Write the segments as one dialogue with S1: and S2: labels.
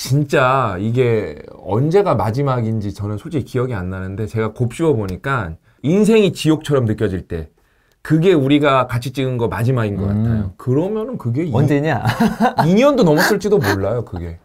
S1: 진짜 이게 언제가 마지막인지 저는 솔직히 기억이 안 나는데 제가 곱씹어 보니까 인생이 지옥처럼 느껴질 때 그게 우리가 같이 찍은 거 마지막인 것 음. 같아요. 그러면은 그게 언제냐? 2년도 넘었을지도 몰라요. 그게.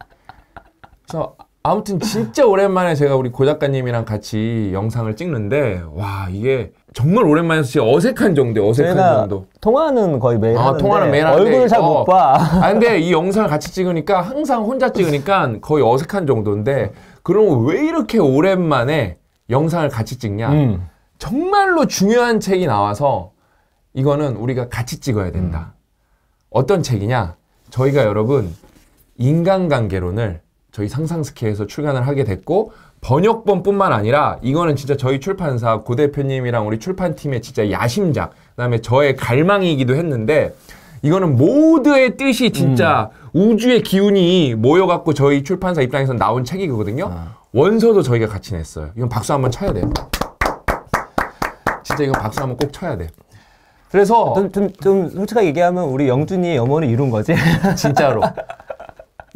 S1: 그래서 아무튼 진짜 오랜만에 제가 우리 고 작가님이랑 같이 영상을 찍는데 와 이게 정말 오랜만에 진짜 어색한 정도 어색한 정도 통화는 거의 매일 아, 하는데 통화는 매일 얼굴을 잘못 어. 봐. 아 근데 이 영상을 같이 찍으니까 항상 혼자 찍으니까 거의 어색한 정도인데 그럼 왜 이렇게 오랜만에 영상을 같이 찍냐? 음. 정말로 중요한 책이 나와서 이거는 우리가 같이 찍어야 된다. 음. 어떤 책이냐? 저희가 여러분 인간관계론을 저희 상상스케에서 출간을 하게 됐고 번역본뿐만 아니라 이거는 진짜 저희 출판사 고 대표님이랑 우리 출판팀의 진짜 야심작 그다음에 저의 갈망이기도 했는데 이거는 모두의 뜻이 진짜 음. 우주의 기운이 모여갖고 저희 출판사 입장에서 나온 책이거든요. 아. 원서도 저희가 같이 냈어요. 이건 박수 한번 쳐야
S2: 돼요. 진짜 이거 박수 한번 꼭 쳐야 돼. 그래서 좀, 좀, 좀 솔직하게 얘기하면 우리 영준이의 염원을 이룬 거지. 진짜로.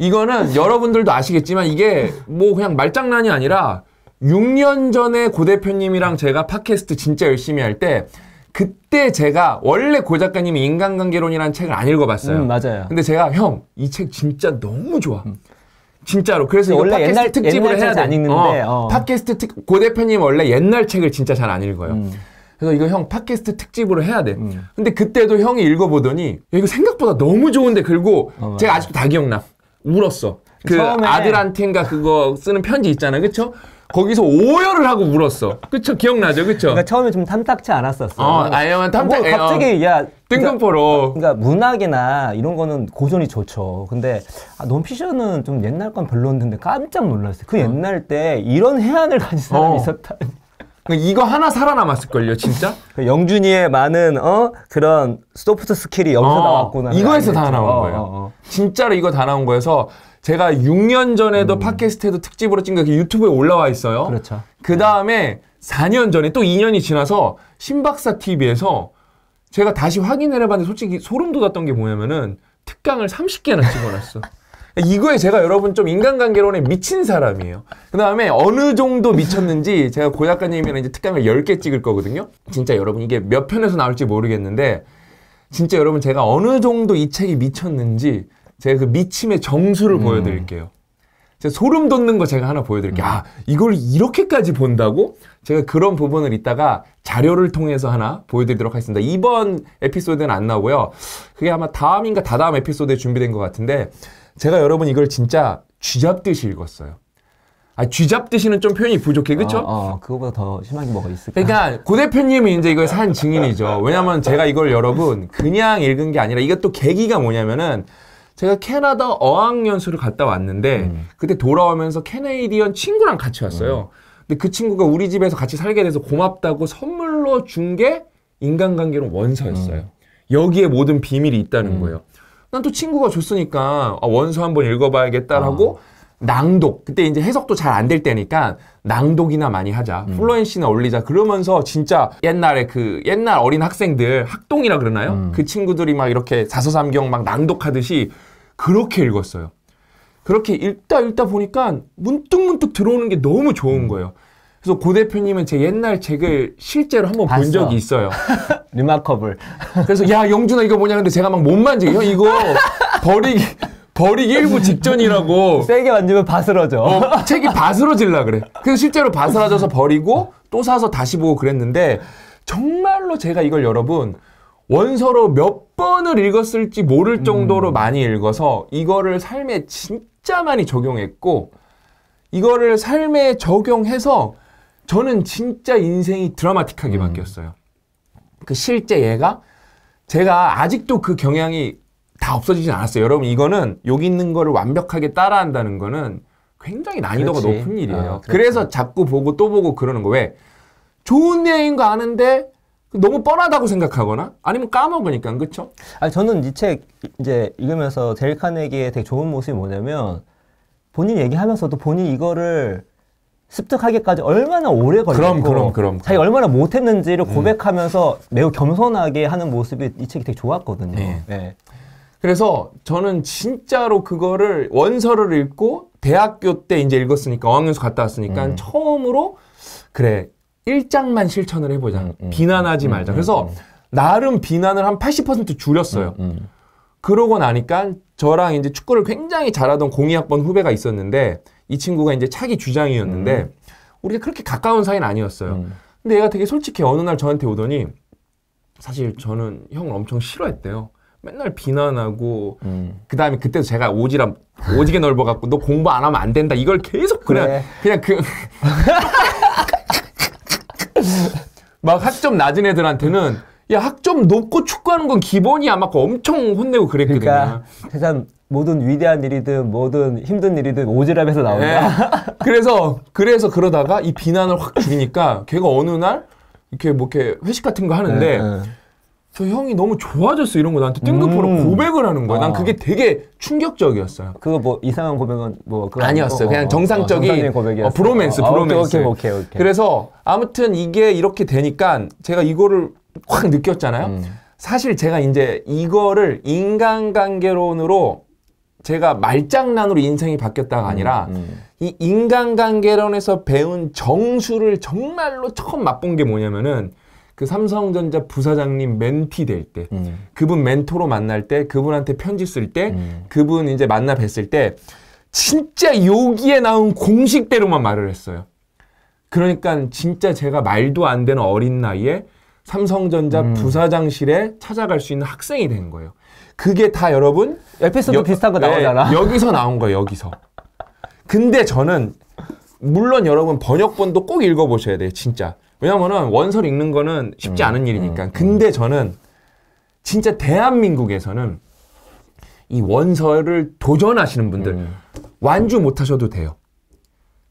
S2: 이거는
S1: 여러분들도 아시겠지만 이게 뭐 그냥 말장난이 아니라 6년 전에 고 대표님이랑 제가 팟캐스트 진짜 열심히 할 때 그때 제가 원래 고 작가님이 인간관계론이라는 책을 안 읽어봤어요. 음, 맞아요. 근데 제가 형 이 책 진짜 너무 좋아. 음. 진짜로. 그래서 원래 팟캐스트 옛날 특집을 옛날 해야 돼. 안 읽는데 어. 어. 팟캐스트 특, 고 대표님 원래 옛날 책을 진짜 잘 안 읽어요. 음. 그래서 이거 형 팟캐스트 특집으로 해야 돼. 음. 근데 그때도 형이 읽어보더니 이거 생각보다 너무 좋은데 그리고 어, 제가 아직도 다 기억나. 울었어.
S2: 그 처음에... 아들한테인가
S1: 그거 쓰는 편지 있잖아요. 그쵸? 거기서 오열을 하고 울었어.
S2: 그쵸? 기억나죠? 그쵸? 그러니까 처음에 좀 탐탁치 않았었어. 어, 아니면 예, 뭐 탐탁. 뭐 갑자기 어, 야 뜬금포로. 그러니까, 그러니까, 문학이나 이런 거는 고전이 좋죠. 근데 아, 논피션은 좀 옛날 건 별로였는데 깜짝 놀랐어요. 그 어. 옛날 때 이런 해안을 가진 사람이 어. 있었다. 이거 하나 살아남았을걸요, 진짜? 그 영준이의 많은 어 그런
S1: 소프트 스킬이 여기서 어, 나왔구나. 이거에서 네, 다 나온 어, 거예요. 어, 어, 진짜로 이거 다 나온 거여서 제가 6년 전에도 음. 팟캐스트에도 특집으로 찍은 게 유튜브에 올라와 있어요. 그렇죠. 그 다음에 네. 4년 전에 또 2년이 지나서 신박사 TV에서 제가 다시 확인을 해봤는데 솔직히 소름 돋았던 게 뭐냐면은 특강을 30개나 찍어놨어. 그러니까 이거에 제가 여러분 좀 인간관계론에 미친 사람이에요. 그 다음에 어느 정도 미쳤는지 제가 고 작가님이랑 이제 특강을 10개 찍을 거거든요. 진짜 여러분 이게 몇 편에서 나올지 모르겠는데 진짜 여러분 제가 어느 정도 이 책이 미쳤는지 제가 그 미침의 정수를 음. 보여드릴게요. 제가 소름 돋는 거 제가 하나 보여드릴게요. 음. 아, 이걸 이렇게까지 본다고? 제가 그런 부분을 이따가 자료를 통해서 하나 보여드리도록 하겠습니다. 이번 에피소드는 안 나오고요. 그게 아마 다음인가 다다음 에피소드에 준비된 것 같은데 제가 여러분 이걸 진짜 쥐잡듯이 읽었어요. 아, 쥐잡듯이는 좀 표현이 부족해, 그쵸? 어, 어, 그거보다 더 심한 뭐가 있을까? 그러니까, 고 대표님이 이제 이걸 산 증인이죠. 왜냐면 제가 이걸 여러분, 그냥 읽은 게 아니라, 이것도 계기가 뭐냐면은, 제가 캐나다 어학연수를 갔다 왔는데, 음. 그때 돌아오면서 캐네디언 친구랑 같이 왔어요. 음. 근데 그 친구가 우리 집에서 같이 살게 돼서 고맙다고 선물로 준 게 인간관계론 원서였어요. 음. 여기에 모든 비밀이 있다는 음. 거예요. 난또 친구가 줬으니까 아, 원서 한번 읽어봐야겠다라고 어. 낭독 그때 이제 해석도 잘 안 될 때니까 낭독이나 많이 하자 음. 플루엔시나 올리자 그러면서 진짜 옛날에 그 옛날 어린 학생들 학동이라 그러나요 음. 그 친구들이 막 이렇게 사서삼경 막 낭독하듯이 그렇게 읽었어요 그렇게 읽다 읽다 보니까 문득문득 문득 들어오는 게 너무 좋은 음. 거예요 그래서 고 대표님은 제 옛날 책을 실제로 한번 본 적이 있어요. 리마커블. 그래서 야 영준아 이거 뭐냐 근데 제가 막 못 만지게요. 이거 버리기 버리기 일부 직전이라고. 세게 만지면 바스러져. 어, 책이 바스러질라 그래. 그래서 실제로 바스러져서 버리고 또 사서 다시 보고 그랬는데 정말로 제가 이걸 여러분 원서로 몇 번을 읽었을지 모를 음. 정도로 음. 많이 읽어서 이거를 삶에 진짜 많이 적용했고 이거를 삶에 적용해서 저는 진짜 인생이 드라마틱하게 음. 바뀌었어요. 그 실제 얘가 제가 아직도 그 경향이 다 없어지진 않았어요. 여러분 이거는 여기 있는 거를 완벽하게 따라한다는 거는 굉장히 난이도가 그렇지. 높은 아, 일이에요. 아, 그래서 자꾸 보고 또 보고 그러는 거 왜?
S2: 좋은 내용인 거 아는데 너무 뻔하다고 생각하거나 아니면 까먹으니까 그렇죠? 아 저는 이 책 이제 읽으면서 데일 카네기의 되게 좋은 모습이 뭐냐면 본인 얘기하면서도 본인 이거를 습득하기까지 얼마나 오래 걸렸고 그럼, 그럼, 그럼, 자기 얼마나 못했는지를 음. 고백하면서 음. 매우 겸손하게 하는 모습이 이 책이 되게 좋았거든요. 네. 네. 그래서 저는 진짜로 그거를 원서를
S1: 읽고 대학교 때 이제 읽었으니까 어학연수 갔다 왔으니까 음. 처음으로 그래 일장만 실천을 해보자 음, 음. 비난하지 음, 말자. 그래서 나름 비난을 한 80% 줄였어요. 그러고 나니까 저랑 이제 축구를 굉장히 잘하던 공이학번 후배가 있었는데 이 친구가 이제 차기 주장이었는데 음. 우리가 그렇게 가까운 사이는 아니었어요. 음. 근데 얘가 되게 솔직해. 어느 날 저한테 오더니 사실 저는 형을 엄청 싫어했대요. 맨날 비난하고 음. 그다음에 그때도 제가 오지랖 오지게 넓어 갖고 너 공부 안 하면 안 된다. 이걸 계속 그냥 그래. 그냥 그 막 학점 낮은 애들한테는 학점 높고 축구하는 건 기본이야 막 그 엄청 혼내고 그랬거든요. 그러니까 세상 모든 위대한 일이든 뭐든 힘든 일이든 오지랖에서 나온다. 네. 그래서 그래서 그러다가 이 비난을 확 줄이니까 걔가 어느 날 이렇게 뭐 이렇게 회식 같은 거 하는데 네, 네. 저 형이 너무 좋아졌어 이런 거 나한테 뜬금포로 음. 고백을 하는 거야. 난 아. 그게 되게 충격적이었어요. 그거 뭐 이상한 고백은
S2: 뭐 그거 아니었어요. 그냥 어, 어, 정상적인 어, 고백이었어 브로맨스, 브로맨스. 아, 오케이, 오케이, 오케이,
S1: 그래서 아무튼 이게 이렇게 되니까 제가 이거를 확 느꼈잖아요. 음. 사실 제가 이제 이거를 인간관계론으로 제가 말장난으로 인생이 바뀌었다가 음, 아니라 음, 음. 이 인간관계론에서 배운 정수를 정말로 처음 맛본 게 뭐냐면은 그 삼성전자 부사장님 멘티 될 때, 음. 그분 멘토로 만날 때, 그분한테 편지 쓸 때, 음. 그분 이제 만나 뵀을 때, 진짜 여기에 나온 공식대로만 말을 했어요. 그러니까 진짜 제가 말도 안 되는 어린 나이에 삼성전자 음. 부사장실에 찾아갈 수 있는 학생이 된 거예요. 그게 다 여러분 에피소드 비슷한 거 예, 나오잖아. 예, 여기서 나온 거예요. 여기서. 근데 저는 물론 여러분 번역본도 꼭 읽어보셔야 돼요. 진짜. 왜냐면은 원서 읽는 거는 쉽지 음, 않은 일이니까. 음, 근데 음. 저는 진짜 대한민국에서는 이 원서를 도전하시는 분들 음. 완주 못하셔도 돼요.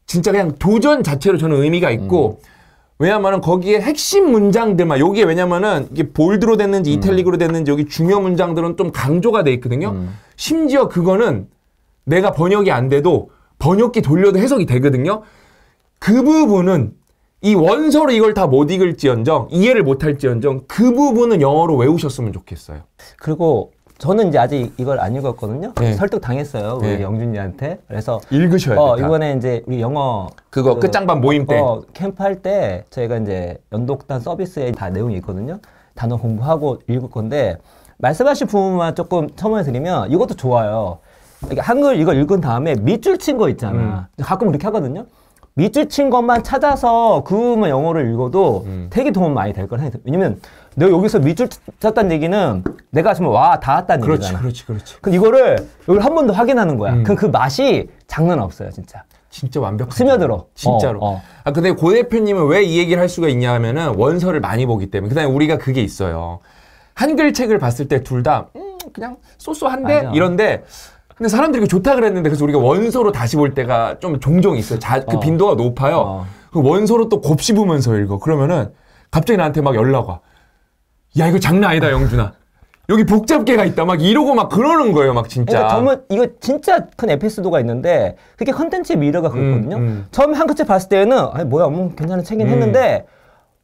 S1: 진짜 그냥 도전 자체로 저는 의미가 있고. 음. 왜냐면은 거기에 핵심 문장들만 여기에 왜냐면은 이게 볼드로 됐는지 음. 이탈릭으로 됐는지 여기 중요 문장들은 좀 강조가 돼 있거든요. 음. 심지어 그거는 내가 번역이 안 돼도 번역기 돌려도 해석이 되거든요. 그 부분은 이 원서로 이걸 다 못 읽을지언정
S2: 이해를 못할지언정 그 부분은 영어로 외우셨으면 좋겠어요. 그리고 저는 이제 아직 이걸 안 읽었거든요. 네. 예. 설득 당했어요 우리 네. 영준이한테. 그래서 읽으셔야 돼요. 어, 이번에 이제 우리 영어 그거 그, 끝장반 모임 때 어, 캠프 할때 저희가 이제 연독단 서비스에 다 내용이 있거든요. 단어 공부하고 읽을 건데 말씀하신 부분만 조금 첨언해 드리면 이것도 좋아요. 한글 이걸 읽은 다음에 밑줄 친 거 있잖아. 음. 가끔 그렇게 하거든요. 밑줄 친 것만 찾아서 그 영어를 읽어도 음. 되게 도움 많이 될거해요 왜냐면 내가 여기서 밑줄 쳤다는 얘기는 내가 지금 와 닿았다는 그렇지, 얘기잖아. 그렇지, 그렇지. 그럼 이거를 이걸 한번 더 확인하는 거야. 음. 그럼 그 맛이 장난 없어요, 진짜. 진짜 완벽. 스며들어. 진짜로. 어,
S1: 어. 아 근데 고 대표님은 왜 이 얘기를 할 수가 있냐면은 하 원서를 많이 보기 때문에. 그다음에 우리가 그게 있어요. 한글 책을 봤을 때 둘다 음, 그냥 쏘쏘한데 맞아. 이런데 근데 사람들이 좋다 그랬는데 그래서 우리가 원서로 다시 볼 때가 좀 종종 있어요. 자, 그 어. 빈도가 높아요. 어. 그 원서로 또 곱씹으면서 읽어. 그러면은 갑자기 나한테 막 연락 와. 야 이거 장난 아니다 영준아. 여기 복잡계가 있다 막 이러고 막 그러는 거예요 막 진짜. 그러니
S2: 이거 진짜 큰 에피소드가 있는데 그게 컨텐츠의 미래가 음, 그렇거든요. 음, 음. 처음 한 컷을 봤을 때는 아니 뭐야 뭐 괜찮은 책이긴 음. 했는데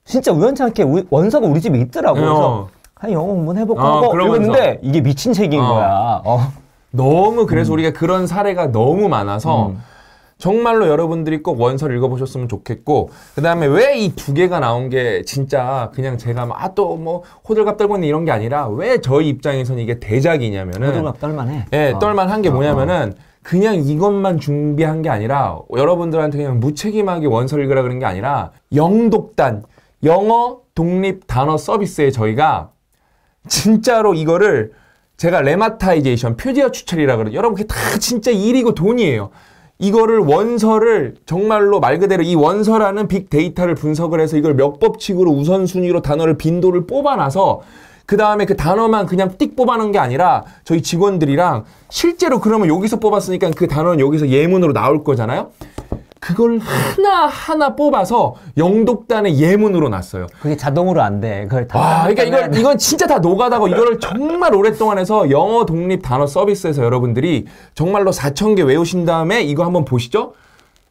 S2: 진짜 우연찮게 우 원서가 우리 집에 있더라고. 요 어. 그래서 한 영어 한번 해볼까 어, 하고 그러는데
S1: 이게 미친 책인 어. 거야. 어. 너무 그래서 음. 우리가 그런 사례가 너무 많아서. 음. 정말로 여러분들이 꼭 원서를 읽어보셨으면 좋겠고 그 다음에 왜 이 두 개가 나온 게 진짜 그냥 제가 아 또 뭐 호들갑 떨고 있는 이런 게 아니라 왜 저희 입장에서는 이게 대작이냐면은 호들갑
S2: 떨만해. 예, 어.
S1: 떨만한 게 어, 어. 뭐냐면은 그냥 이것만 준비한 게 아니라 여러분들한테 그냥 무책임하게 원서를 읽으라 그런 게 아니라 영독단 영어 독립 단어 서비스에 저희가 진짜로 이거를 제가 레마타이제이션 표지어 추천이라 그러죠. 여러분 그게 다 진짜 일이고 돈이에요. 이거를 원서를 정말로 말 그대로 이 원서라는 빅데이터를 분석을 해서 이걸 몇 법칙으로 우선순위로 단어를 빈도를 뽑아놔서 그 다음에 그 단어만 그냥 띡 뽑아놓은 게 아니라 저희 직원들이랑 실제로 그러면 여기서 뽑았으니까 그 단어는 여기서 예문으로 나올 거잖아요. 그걸 하나하나 뽑아서 영독단의 예문으로 놨어요.
S2: 그게 자동으로 안 돼. 그걸
S1: 다. 와, 그러니까 이걸, 이건 진짜 다 노가다고 이거를 정말 오랫동안 해서 영어 독립 단어 서비스에서 여러분들이 정말로 4,000개 외우신 다음에 이거 한번 보시죠.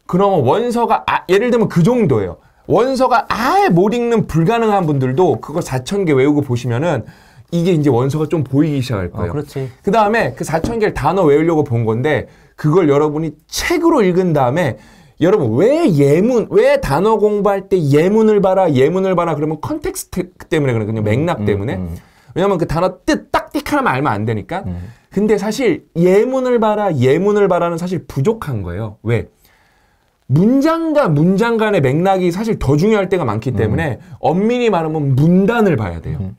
S1: 그러면 원서가, 아, 예를 들면 그 정도예요. 원서가 아예 못 읽는 불가능한 분들도 그걸 4,000개 외우고 보시면은 이게 이제 원서가 좀 보이기 시작할 거예요. 어, 그렇지. 그다음에 그 4,000개를 단어 외우려고 본 건데 그걸 여러분이 책으로 읽은 다음에 여러분 왜 예문 왜 단어 공부할 때 예문을 봐라 예문을 봐라 그러면 컨텍스트 때문에 그러거든요 맥락 음, 때문에 음, 음. 왜냐면 그 단어 뜻 딱딱 카라면 알면 안 되니까 근데 사실 예문을 봐라 예문을 봐라는 사실 부족한 거예요 왜 문장과 문장 간의 맥락이 사실 더 중요할 때가 많기 때문에 음. 엄밀히 말하면 문단을 봐야 돼요. 음.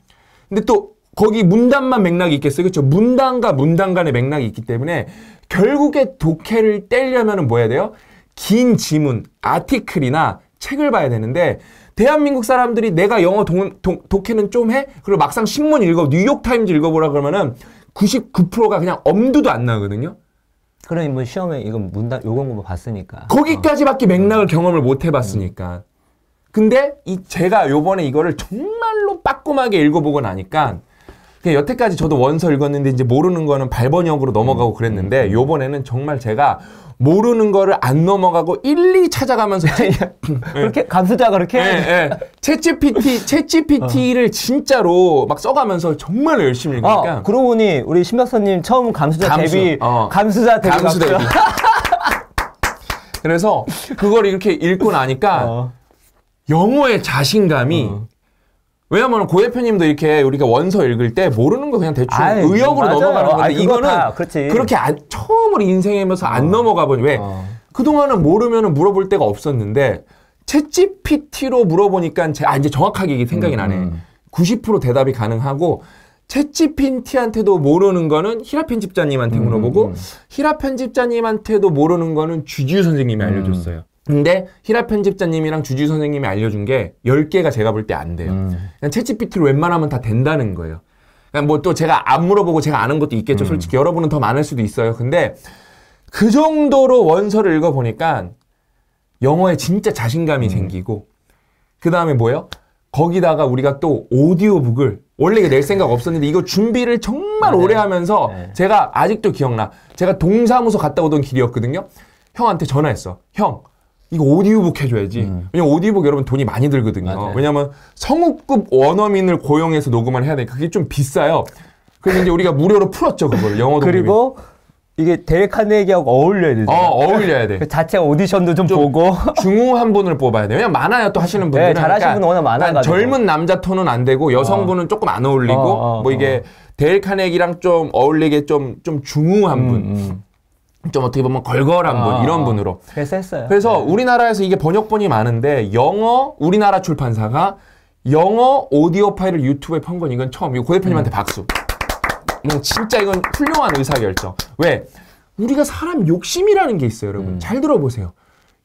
S1: 근데 또 거기 문단만 맥락이 있겠어요. 그렇죠? 문단과 문단 간의 맥락이 있기 때문에 결국에 독해를 떼려면 은뭐 해야 돼요? 긴 지문, 아티클이나 책을 봐야 되는데 대한민국 사람들이 내가 영어 동, 동, 독해는 좀 해? 그리고 막상 신문 읽어, 뉴욕타임즈 읽어보라 그러면은 99%가 그냥 엄두도 안 나거든요.
S2: 그러니 뭐 시험에 이건
S1: 문단 요건 뭐 봤으니까. 거기까지밖에 어. 맥락을 음. 경험을 못 해봤으니까. 근데 이 제가 요번에 이거를 정말로 빠꼼하게 읽어보고 나니까 여태까지 저도 원서 읽었는데 이제 모르는 거는 발번역으로 넘어가고 음, 그랬는데 음, 요번에는 정말 제가 모르는 거를 안 넘어가고 일일이 찾아가면서 그렇게 감수자가 그렇게 채찌피티 예, 예. 채찌피티를 어. 진짜로 막 써가면서 정말 열심히 읽으니까
S2: 어, 그러고 보니 우리 신 박사님 처음 감수자 감수. 데뷔 어. 감수자 데뷔 감수 데뷔 그래서 그걸 이렇게 읽고 나니까 어. 영어의
S1: 자신감이 어. 왜냐면 고대표님도 이렇게 우리가 원서 읽을 때 모르는 거 그냥 대충 아이, 의역으로 맞아요. 넘어가는 건데 아니, 이거는 그렇게 안, 처음으로 인생이면서 안 어. 넘어가 보니 왜 어. 그동안은 모르면 물어볼 데가 없었는데 채 g 피티로 물어보니까 제, 아 이제 정확하게 이게 생각이 음. 나네. 90% 음. 대답이 가능하고 채 g 피티한테도 모르는 거는 히라 편집자님한테 음, 음, 물어보고 음. 히라 편집자님한테도 모르는 거는 쥐쥐 선생님이 알려줬어요. 근데 히라 편집자님이랑 주지 선생님이 알려준 게 10개가 제가 볼 때 안 돼요. 음. 그냥 채찌피티로 웬만하면 다 된다는 거예요. 그냥 뭐또 제가 안 물어보고 제가 아는 것도 있겠죠. 음. 솔직히 여러분은 더 많을 수도 있어요. 근데 그 정도로 원서를 읽어보니까 영어에 진짜 자신감이 음. 생기고 그 다음에 뭐예요? 거기다가 우리가 또 오디오북을 원래 이게 낼 생각 없었는데 이거 준비를 정말 네. 오래 하면서 네. 제가 아직도 기억나. 제가 동사무소 갔다 오던 길이었거든요. 형한테 전화했어. 형, 이거 오디오북 해줘야지. 음. 왜냐면 오디오북 여러분 돈이 많이 들거든요. 맞아요. 왜냐면 성우급 원어민을 고용해서 녹음을 해야 되니까 그게 좀 비싸요. 그래서 이제 우리가 무료로 풀었죠 그걸 영어 동 그리고 이게 대획한 얘기하고 어울려야 되죠. 어, 어울려야 돼. 그 자체 오디션도 좀, 좀 보고. 중후 한 분을 뽑아야 돼. 왜냐면 많아요, 또 하시는 분들. 네, 그러니까 잘하시는 분 워낙 많아가지고. 그러니까 젊은 남자 톤은 안 되고, 여성분은 어. 조금 안 어울리고, 어, 어, 뭐 이게 데일 어. 카네기랑 좀 어울리게 좀, 좀 중후한 분. 음. 음. 좀 어떻게 보면 걸걸한 아, 분 이런 분으로 회사했어요. 그래서 네. 우리나라에서 이게 번역본이 많은데 영어 우리나라 출판사가 영어 오디오 파일을 유튜브에 편 건 이건 처음이고 고대표님한테 음. 박수. 뭐 진짜 이건 훌륭한 의사결정. 왜 우리가 사람 욕심이라는 게 있어요, 여러분. 음. 잘 들어보세요.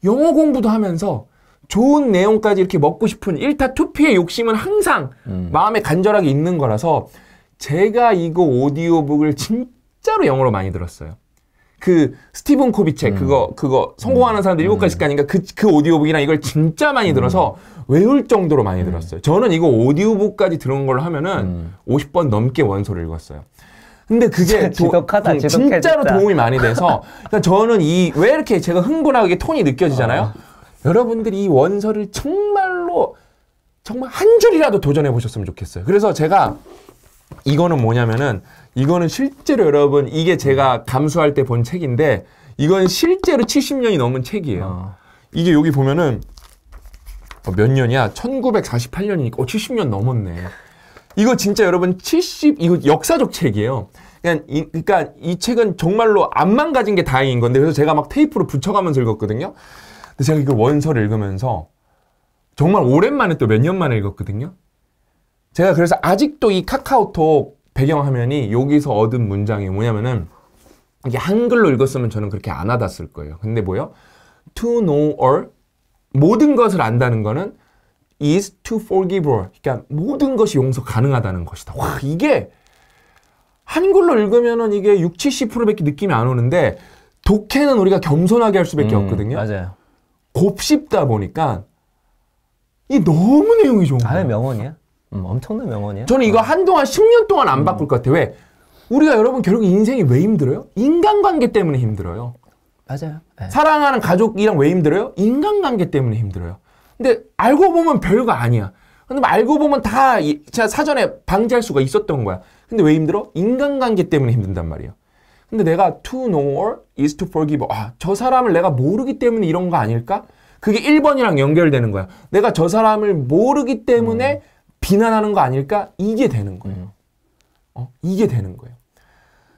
S1: 영어 공부도 하면서 좋은 내용까지 이렇게 먹고 싶은 일타투피의 욕심은 항상 음. 마음에 간절하게 있는 거라서 제가 이거 오디오북을 진짜로 영어로 많이 들었어요. 그 스티븐 코비체 음. 그거 그거 성공하는 음. 사람들 일곱 가지가닌가그그 음. 오디오북이랑 이걸 진짜 많이 들어서 외울 정도로 많이 들었어요. 저는 이거 오디오북까지 들은 걸 하면은 50번 넘게 원서를 읽었어요. 근데 그게 지독하다, 도, 진짜로 도움이 많이 돼서 그러니까 저는 이 왜 이렇게 제가 흥분하게 톤이 느껴지잖아요. 어. 여러분들이 이 원서를 정말로 정말 한 줄이라도 도전해 보셨으면 좋겠어요. 그래서 제가 이거는 뭐냐면은 이거는 실제로 여러분 이게 제가 감수할 때 본 책인데 이건 실제로 70년이 넘은 책이에요. 아. 이게 여기 보면은 어, 몇 년이야? 1948년이니까 어, 70년 넘었네. 이거 진짜 여러분 70 이거 역사적 책이에요. 그냥 이, 그러니까 이 책은 정말로 안만가진게 다행인 건데 그래서 제가 막 테이프로 붙여가면서 읽었거든요. 근데 제가 이거 원서를 읽으면서 정말 오랜만에 또 몇 년 만에 읽었거든요. 제가 그래서 아직도 이 카카오톡 배경화면이 여기서 얻은 문장이 뭐냐면은 이게 한글로 읽었으면 저는 그렇게 안 와닿았을 거예요. 근데 뭐요? To know a l 모든 것을 안다는 거는 is to forgive a l 그러니까 모든 것이 용서 가능하다는 것이다. 와 이게 한글로 읽으면은 이게 6, 70%밖에 느낌이 안 오는데 독해는 우리가 겸손하게 할 수밖에 음, 없거든요. 맞아요. 곱씹다 보니까 이 너무 내용이 좋은 거예요. 아예 명언이야? 음, 엄청난 명언이야. 저는 이거 어. 한동안 10년 동안 안 음. 바꿀 것 같아. 왜? 우리가 여러분 결국 인생이 왜 힘들어요? 인간관계 때문에 힘들어요. 맞아요. 네. 사랑하는 가족이랑 왜 힘들어요? 인간관계 때문에 힘들어요. 근데 알고 보면 별거 아니야. 근데 뭐 알고 보면 다 제가 사전에 방지할 수가 있었던 거야. 근데 왜 힘들어? 인간관계 때문에 힘든단 말이에요. 근데 내가 to know all is to forgive. 아, 저 사람을 내가 모르기 때문에 이런 거 아닐까? 그게 1번이랑 연결되는 거야. 내가 저 사람을 모르기 때문에 음. 비난하는 거 아닐까? 이게 되는 거예요. 음. 어? 이게 되는 거예요.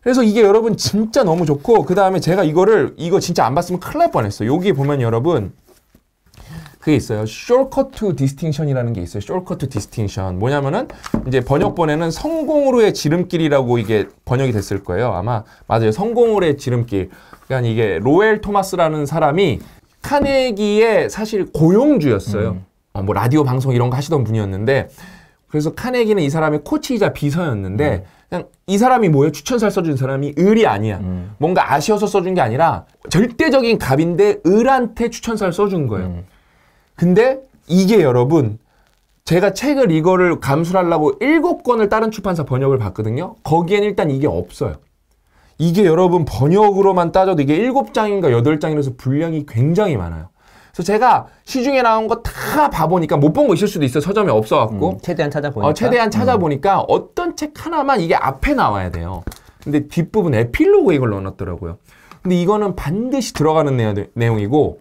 S1: 그래서 이게 여러분 진짜 너무 좋고 그 다음에 제가 이거를 이거 진짜 안 봤으면 큰일 날뻔했어 여기 보면 여러분 그게 있어요. 쇼컷투 디스팅션이라는 게 있어요. 쇼컷투 디스팅션. 뭐냐면은 이제 번역본에는 성공으로의 지름길이라고 이게 번역이 됐을 거예요. 아마 맞아요. 성공으로의 지름길. 그러니까 이게 로엘 토마스라는 사람이 카네기의 사실 고용주였어요. 음. 어, 뭐 라디오 방송 이런 거 하시던 분이었는데 그래서 카네기는 이 사람의 코치이자 비서였는데 음. 그냥 이 사람이 뭐예요? 추천사 써준 사람이 을이 아니야. 음. 뭔가 아쉬워서 써준 게 아니라 절대적인 갑인데 을한테 추천사를 써준 거예요. 음. 근데 이게 여러분 제가 책을 이거를 감수하려고 일곱 권을 다른 출판사 번역을 봤거든요. 거기엔 일단 이게 없어요. 이게 여러분 번역으로만 따져도 이게 일곱 장인가 여덟 장이라서 분량이 굉장히 많아요. 그래서 제가 시중에 나온 거 다 봐보니까 못 본 거 있을 수도 있어 요 서점에 없어갖고 음, 최대한 찾아보니까 어, 최대한 음. 찾아보니까 음. 어떤 책 하나만 이게 앞에 나와야 돼요. 근데 뒷부분 에필로그 이걸 넣어놨더라고요. 근데 이거는 반드시 들어가는 내 내용이고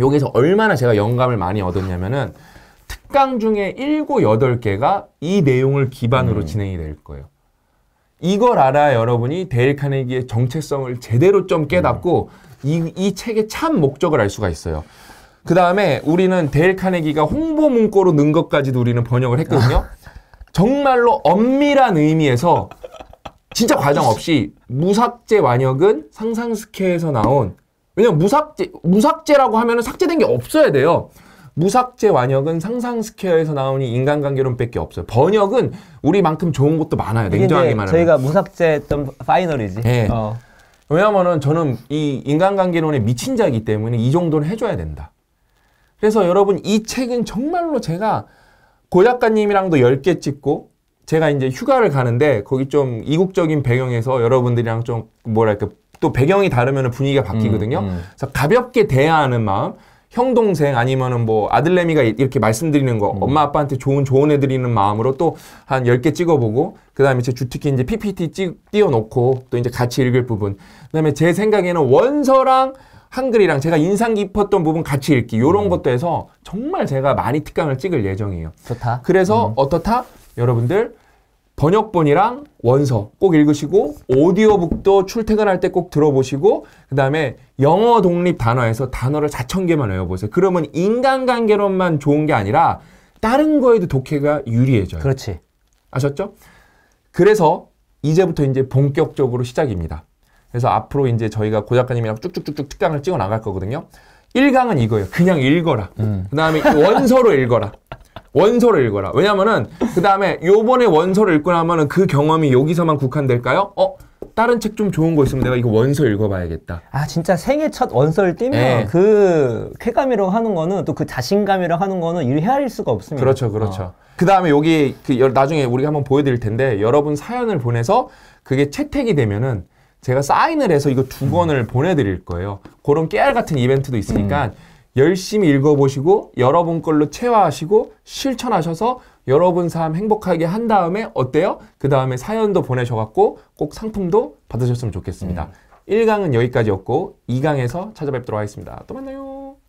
S1: 여기서 얼마나 제가 영감을 많이 얻었냐면은 특강 중에 7, 8개가 이 내용을 기반으로 음. 진행이 될 거예요. 이걸 알아야 여러분이 데일 카네기의 정체성을 제대로 좀 깨닫고 음. 이, 이 책의 참 목적을 알 수가 있어요. 그 다음에 우리는 데일 카네기가 홍보 문고로 넣은 것까지도 우리는 번역을 했거든요. 정말로 엄밀한 의미에서 진짜 과정 없이 무삭제 완역은 상상스케에서 나온 왜냐면 무삭제 무삭제라고 하면은 삭제된 게 없어야 돼요. 무삭제 완역은 상상 스퀘어에서 나오니 인간관계론밖에 없어요. 번역은 우리만큼 좋은 것도 많아요. 냉정하게 말하면. 저희가 무삭제했던 파이널이지. 네. 어. 왜냐하면 저는 이 인간관계론에 미친 자이기 때문에 이 정도는 해줘야 된다. 그래서 여러분 이 책은 정말로 제가 고 작가님이랑도 10개 찍고 제가 이제 휴가를 가는데 거기 좀 이국적인 배경에서 여러분들이랑 좀 뭐랄까 또 배경이 다르면 분위기가 바뀌거든요. 음, 음. 그래서 가볍게 대하는 마음. 형 동생 아니면은 뭐 아들내미가 이렇게 말씀드리는 거 음. 엄마 아빠한테 좋은 조언해 드리는 마음으로 또 한1 0개 찍어보고 그다음에 제 주특기 이제 PPT 찍 띄워놓고 또 이제 같이 읽을 부분 그다음에 제 생각에는 원서랑 한글이랑 제가 인상 깊었던 부분 같이 읽기 요런 음. 것도 해서 정말 제가 많이 특강을 찍을 예정이에요. 좋다. 그래서 음. 어떻다? 여러분들 번역본이랑 원서 꼭 읽으시고 오디오북도 출퇴근할 때 꼭 들어보시고 그 다음에 영어 독립 단어에서 단어를 4천 개만 외워보세요. 그러면 인간관계론만 좋은 게 아니라 다른 거에도 독해가 유리해져요. 그렇지. 아셨죠? 그래서 이제부터 이제 본격적으로 시작입니다. 그래서 앞으로 이제 저희가 고 작가님이랑 쭉쭉쭉쭉 특강을 찍어 나갈 거거든요. 1강은 이거예요. 그냥 읽어라. 음. 그 다음에 원서로 읽어라. 원서를 읽어라. 왜냐면은 그 다음에 요번에 원서를 읽고 나면은 그 경험이 여기서만
S2: 국한될까요? 어? 다른 책 좀 좋은 거 있으면 내가 이거 원서 읽어봐야겠다. 아 진짜 생애 첫 원서를 띄면 네. 그 쾌감이라고 하는 거는 또 그 자신감이라고 하는 거는 일 헤아릴 수가 없습니다. 그렇죠, 그렇죠. 어.
S1: 그 다음에 여기 그 나중에 우리가 한번 보여드릴 텐데 여러분 사연을 보내서 그게 채택이 되면은 제가 사인을 해서 이거 두 권을 음. 보내드릴 거예요. 그런 깨알 같은 이벤트도 있으니까 음. 열심히 읽어보시고 여러분 걸로 체화하시고 실천하셔서 여러분 삶 행복하게 한 다음에 어때요? 그 다음에 사연도 보내셔갖고 꼭 상품도 받으셨으면 좋겠습니다. 음. 1강은 여기까지였고 2강에서 찾아뵙도록 하겠습니다. 또 만나요.